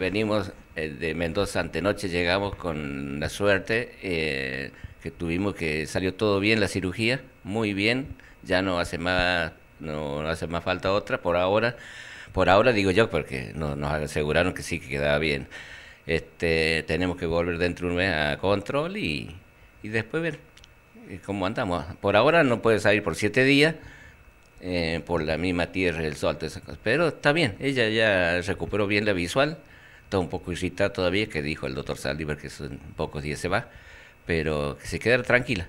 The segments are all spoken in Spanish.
venimos eh, de Mendoza antenoche, llegamos con la suerte eh, que tuvimos que salió todo bien la cirugía, muy bien, ya no hace más, no, hace más falta otra por ahora, por ahora digo yo porque nos aseguraron que sí que quedaba bien. Este, tenemos que volver dentro de un mes a control y, después ver eh, cómo andamos. Por ahora no puede salir por siete días, por la misma tierra, el sol, Pero está bien, ella ya recuperó bien la visual está un poco irritada todavía, que dijo el doctor Saldívar que en pocos días se va, pero que se quede tranquila.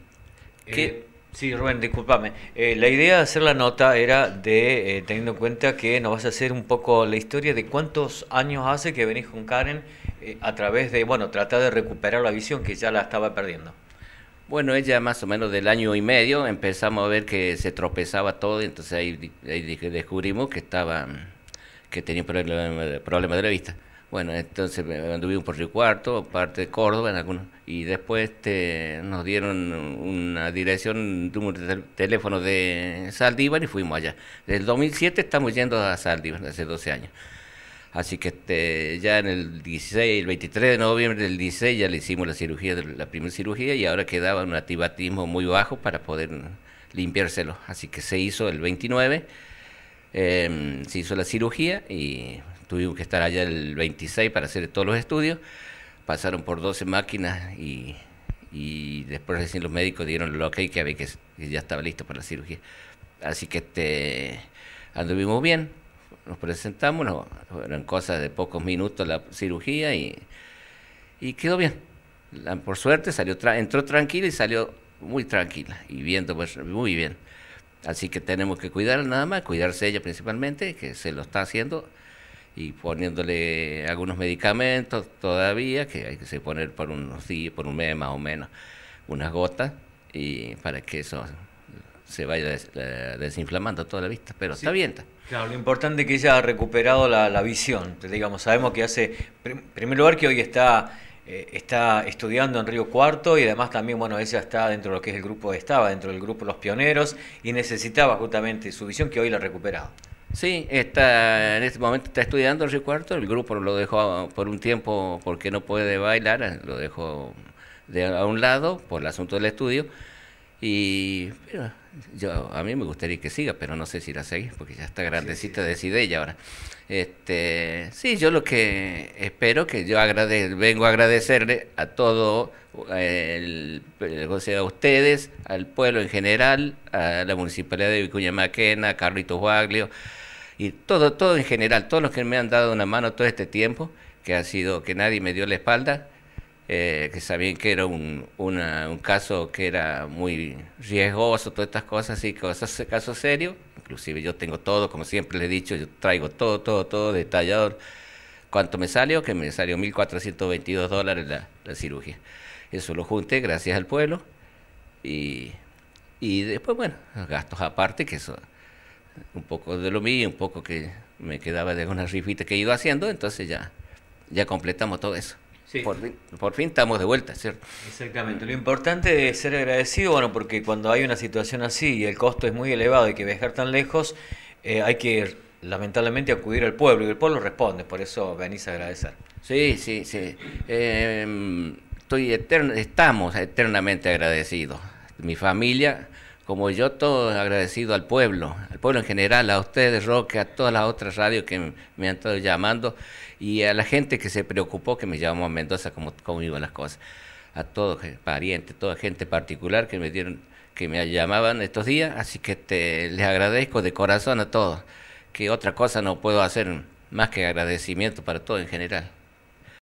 Eh, sí, Rubén, discúlpame. Eh, la idea de hacer la nota era de, eh, teniendo en cuenta que nos vas a hacer un poco la historia de cuántos años hace que venís con Karen a través de, bueno, tratar de recuperar la visión que ya la estaba perdiendo. Bueno, ella más o menos del año y medio empezamos a ver que se tropezaba todo, entonces ahí, ahí descubrimos que estaba que tenía problemas problema de la vista. Bueno, entonces me anduvimos por Río Cuarto, parte de Córdoba, en algunos, y después este, nos dieron una dirección, un teléfono de Saldívar y fuimos allá. Desde el 2007 estamos yendo a Saldívar, hace 12 años. Así que este, ya en el 16, el 23 de noviembre del 16 ya le hicimos la cirugía, la primera cirugía y ahora quedaba un atibatismo muy bajo para poder limpiárselo. Así que se hizo el 29, em, se hizo la cirugía y Tuvimos que estar allá el 26 para hacer todos los estudios. Pasaron por 12 máquinas y, y después recién los médicos dieron el ok que, había que, ya estaba listo para la cirugía. Así que este, anduvimos bien, nos presentamos, eran cosas de pocos minutos la cirugía y, quedó bien. por suerte salió entró tranquila y salió muy tranquila y viendo pues, muy bien. Así que tenemos que cuidar nada más, cuidarse ella principalmente, que se lo está haciendo y poniéndole algunos medicamentos todavía, que hay que poner por unos días, por un mes más o menos, unas gotas, y para que eso se vaya eh, desinflamando toda la vista, pero está bien. Claro, lo importante es que ella ha recuperado la, visión, digamos, sabemos que hace, en primer lugar que hoy está eh, está estudiando en Río Cuarto y además también, bueno, ella está dentro de lo que es el grupo, estaba dentro del grupo Los Pioneros y necesitaba justamente su visión que hoy la ha recuperado. Sí, está, en este momento está estudiando Río Cuarto, el grupo lo dejó por un tiempo porque no puede bailar, lo dejó a un lado por el asunto del estudio. Y yo, a mí me gustaría que siga, pero no sé si la seguir porque ya está grandecita decide ella ahora. Este, sí, yo lo que espero que yo agrade, vengo a agradecerle a todo el, sea, a ustedes, al pueblo en general, a la municipalidad de Vicuña Maquena, a Carlitos Baglio y todo, todo en general, todos los que me han dado una mano todo este tiempo, que ha sido que nadie me dio la espalda, eh, que sabían que era un, un, caso que era muy riesgoso, todas estas cosas, y cosas, caso serio, inclusive yo tengo todo, como siempre les he dicho, yo traigo todo, todo, todo detallado, cuánto me salió, que me salió 1.422 dólares la, la cirugía. Eso lo junté gracias al pueblo y, y después, bueno, los gastos aparte, que eso un poco de lo mío, un poco que me quedaba de algunas rifitas que he ido haciendo, entonces ya, ya completamos todo eso. Por, fin, por, fin, estamos de vuelta, ¿cierto? Exactamente. Lo importante es ser agradecido, bueno, porque cuando hay una situación así y el costo es muy elevado y que viajar tan lejos, eh, hay que lamentablemente acudir al pueblo y el pueblo responde, por eso venís a agradecer. Sí, sí, sí. Em, estoy estamos eternamente agradecidos. Mi familia, como yo todo agradecido al pueblo, al pueblo en general, a ustedes, Roque, a todas las otras radios que me han estado llamando y a la gente que se preocupó que me llamó a Mendoza, como iban las cosas, a todos eh, parientes, toda gente particular que me dieron, que me llamaban estos días, así que les agradezco de corazón a todos, que otra cosa no puedo hacer más que agradecimiento para todo en general.